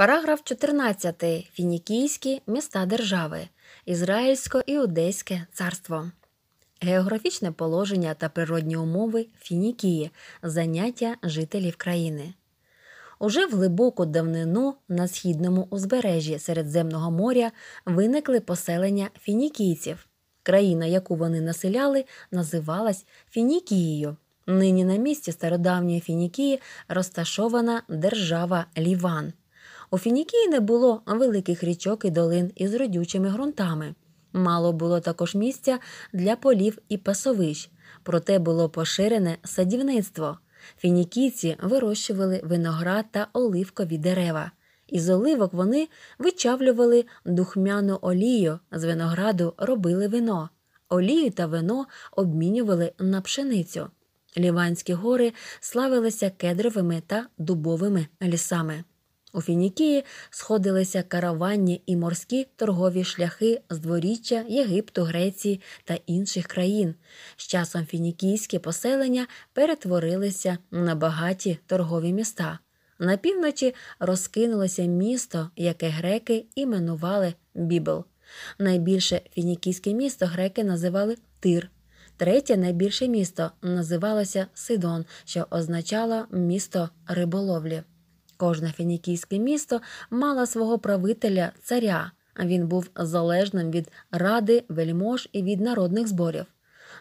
Параграф 14. Фінікійські міста держави, Ізраїльсько-Іудейське царство. Географічне положення та природні умови Фінікії, заняття жителів країни. Уже в глибоку давнину на східному узбережжі Середземного моря виникли поселення фінікійців. Країна, яку вони населяли, називалась Фінікією. Нині на місці стародавньої Фінікії розташована держава Ліван. У Фінікії не було великих річок і долин із родючими ґрунтами. Мало було також місця для полів і пасовищ, проте було поширене садівництво. Фінікійці вирощували виноград та оливкові дерева. Із оливок вони вичавлювали духмяну олію, з винограду робили вино. Олію та вино обмінювали на пшеницю. Ліванські гори славилися кедровими та дубовими лісами. У Фінікії сходилися караванні і морські торгові шляхи з дворіччя Єгипту, Греції та інших країн. З часом фінікійські поселення перетворилися на багаті торгові міста. На півночі розкинулося місто, яке греки іменували Бібл. Найбільше фінікійське місто греки називали Тир. Третє найбільше місто називалося Сидон, що означало місто риболовлі. Кожне фінікійське місто мало свого правителя царя. Він був залежним від ради, вельмож і від народних зборів.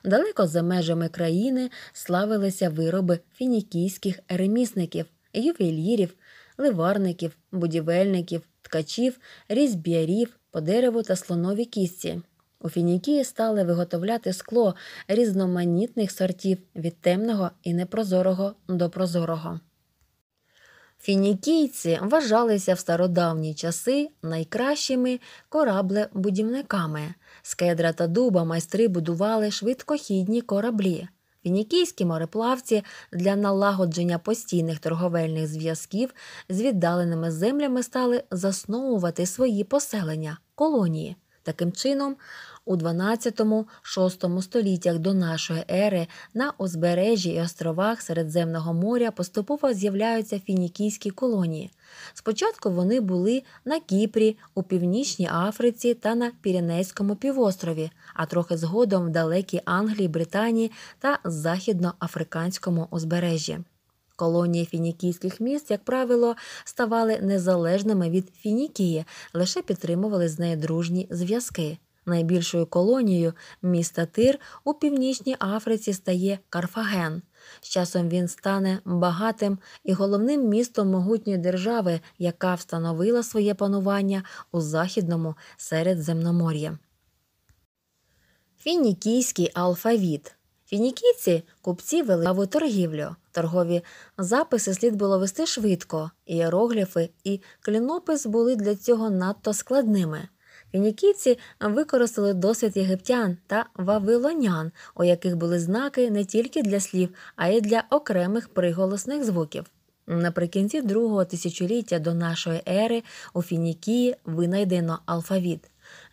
Далеко за межами країни славилися вироби фінікійських ремісників, ювелірів, ливарників, будівельників, ткачів, різьб'ярів по дереву та слонові кісті. У Фінікії стали виготовляти скло різноманітних сортів від темного і непрозорого до прозорого. Фінікійці вважалися в стародавні часи найкращими кораблебудівниками. З кедра та дуба майстри будували швидкохідні кораблі. Фінікійські мореплавці для налагодження постійних торговельних зв'язків з віддаленими землями стали засновувати свої поселення, колонії. Таким чином, у 12-6 століттях до нашої ери на узбережжі і островах Середземного моря поступово з'являються фінікійські колонії. Спочатку вони були на Кіпрі, у Північній Африці та на Піренейському півострові, а трохи згодом в далекій Англії, Британії та західноафриканському узбережжі. Колонії фінікійських міст, як правило, ставали незалежними від Фінікії, лише підтримували з нею дружні зв'язки. Найбільшою колонією міста Тир у північній Африці стає Карфаген. З часом він стане багатим і головним містом могутньої держави, яка встановила своє панування у західному середземномор'ї. Фінікійський алфавіт Фінікійці купці вели аву торгівлю. Торгові записи слід було вести швидко, іерогліфи і клінопис були для цього надто складними. Фінікійці використали досвід єгиптян та вавилонян, у яких були знаки не тільки для слів, а й для окремих приголосних звуків. Наприкінці другого тисячоліття до нашої ери у Фінікії винайдено алфавіт.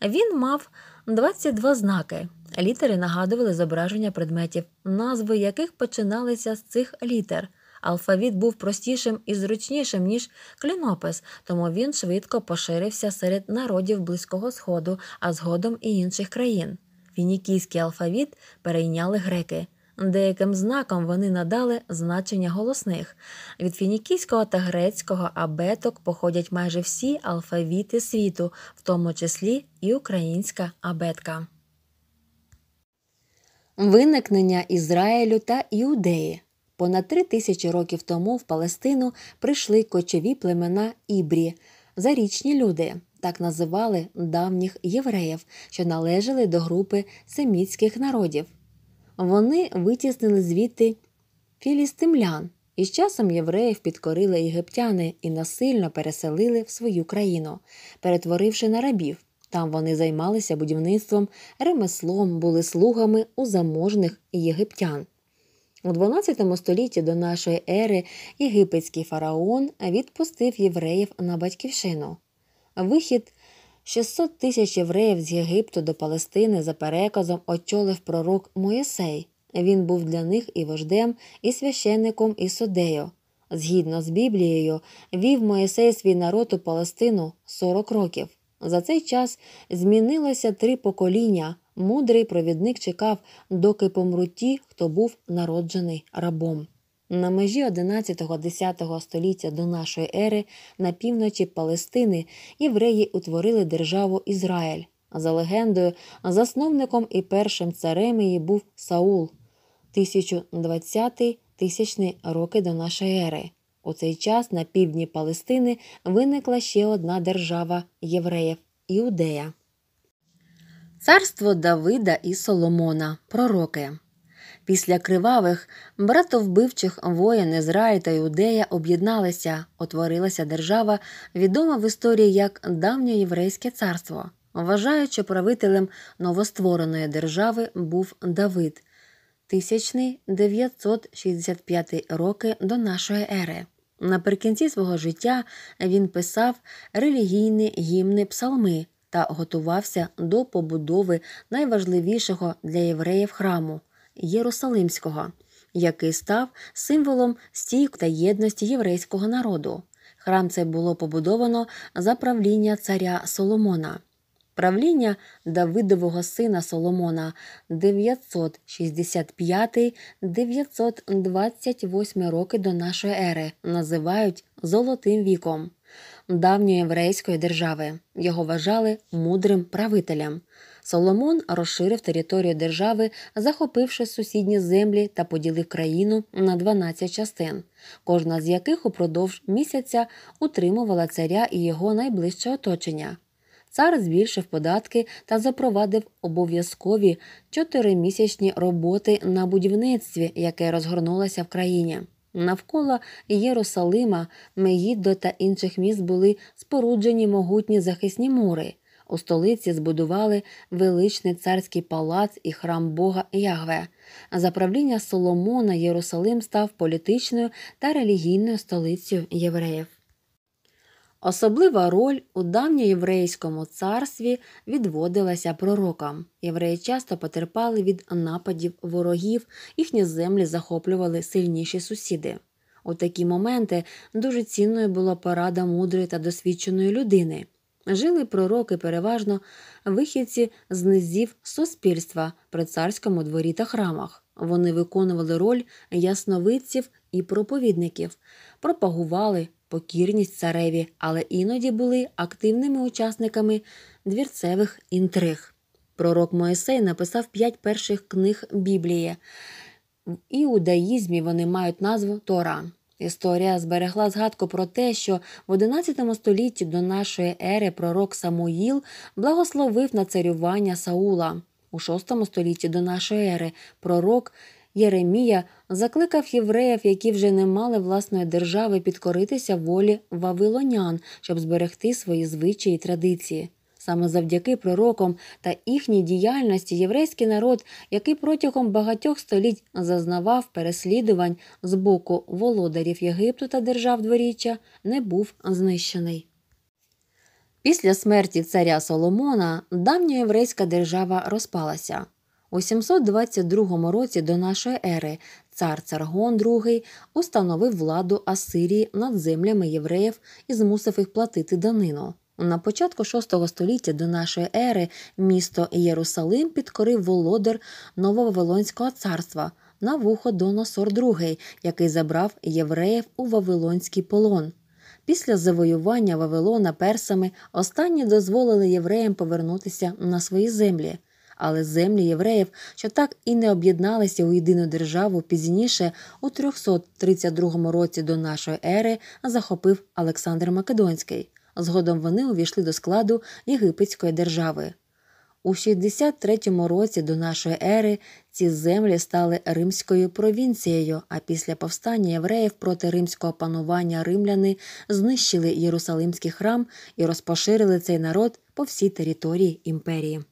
Він мав 22 знаки, Літери нагадували зображення предметів, назви яких починалися з цих літер. Алфавіт був простішим і зручнішим, ніж клінопис, тому він швидко поширився серед народів Близького Сходу, а згодом і інших країн. Фінікійський алфавіт перейняли греки. Деяким знаком вони надали значення голосних. Від фінікійського та грецького абеток походять майже всі алфавіти світу, в тому числі і українська абетка. Виникнення Ізраїлю та Іудеї. Понад три тисячі років тому в Палестину прийшли кочові племена Ібрі, зарічні люди, так називали давніх євреїв, що належали до групи семітських народів. Вони витіснили звідти філістимлян, і з часом євреїв підкорили єгиптяни і насильно переселили в свою країну, перетворивши на рабів. Там вони займалися будівництвом, ремеслом, були слугами у заможних єгиптян. У XII столітті до нашої ери єгипетський фараон відпустив євреїв на батьківщину. Вихід 600 тисяч євреїв з Єгипту до Палестини за переказом очолив пророк Моїсей. Він був для них і вождем, і священником, і судею. Згідно з Біблією, вів Моїсей свій народ у Палестину 40 років. За цей час змінилося три покоління. Мудрий провідник чекав, доки помруть ті, хто був народжений рабом. На межі 11-10 століття до нашої ери на півночі Палестини євреї утворили державу Ізраїль. За легендою, засновником і першим царем її був Саул, 1020 тисячні роки до нашої ери. У цей час на півдні Палестини виникла ще одна держава євреїв Іудея. Царство Давида і Соломона. Пророки. Після кривавих братовбивчих воїн Ізраїль та Іудея об'єдналися, утворилася держава, відома в історії як давньоєврейське царство. Вважаючи правителем новоствореної держави був Давид 1965 роки до нашої ери. Наприкінці свого життя він писав релігійні гімни псалми та готувався до побудови найважливішого для євреїв храму Єрусалимського, який став символом стійку та єдності єврейського народу. Храм це було побудовано за правління царя Соломона правління Давидового сина Соломона 965-928 роки до нашої ери називають Золотим віком давньоєврейської держави. Його вважали мудрим правителем. Соломон розширив територію держави, захопивши сусідні землі та поділив країну на 12 частин, кожна з яких упродовж місяця утримувала царя і його найближче оточення. Цар збільшив податки та запровадив обов'язкові чотиримісячні роботи на будівництві, яке розгорнулося в країні. Навколо Єрусалима, Мегіддо та інших міст були споруджені могутні захисні мури. У столиці збудували величний царський палац і храм Бога Ягве. За правління Соломона Єрусалим став політичною та релігійною столицею євреїв. Особлива роль у давньоєврейському царстві відводилася пророкам. Євреї часто потерпали від нападів ворогів, їхні землі захоплювали сильніші сусіди. У такі моменти дуже цінною була порада мудрої та досвідченої людини. Жили пророки переважно вихідці з низів суспільства при царському дворі та храмах. Вони виконували роль ясновидців і проповідників, пропагували покірність цареві, але іноді були активними учасниками двірцевих інтриг. Пророк Моїсей написав п'ять перших книг Біблії. В іудаїзмі вони мають назву Тора. Історія зберегла згадку про те, що в XI столітті до нашої ери пророк Самуїл благословив на царювання Саула. У VI столітті до нашої ери пророк Єремія закликав євреїв, які вже не мали власної держави, підкоритися волі вавилонян, щоб зберегти свої звичаї і традиції. Саме завдяки пророкам та їхній діяльності єврейський народ, який протягом багатьох століть зазнавав переслідувань з боку володарів Єгипту та держав дворіччя, не був знищений. Після смерті царя Соломона давня єврейська держава розпалася. У 722 році до нашої ери цар Царгон II установив владу Асирії над землями євреїв і змусив їх платити данину. На початку VI століття до нашої ери місто Єрусалим підкорив володар Нововавилонського царства на вухо Доносор II, який забрав євреїв у Вавилонський полон. Після завоювання Вавилона персами останні дозволили євреям повернутися на свої землі але землі євреїв, що так і не об'єдналися у єдину державу пізніше у 332 році до нашої ери, захопив Олександр Македонський. Згодом вони увійшли до складу Єгипетської держави. У 63 році до нашої ери ці землі стали римською провінцією, а після повстання євреїв проти римського панування римляни знищили Єрусалимський храм і розпоширили цей народ по всій території імперії.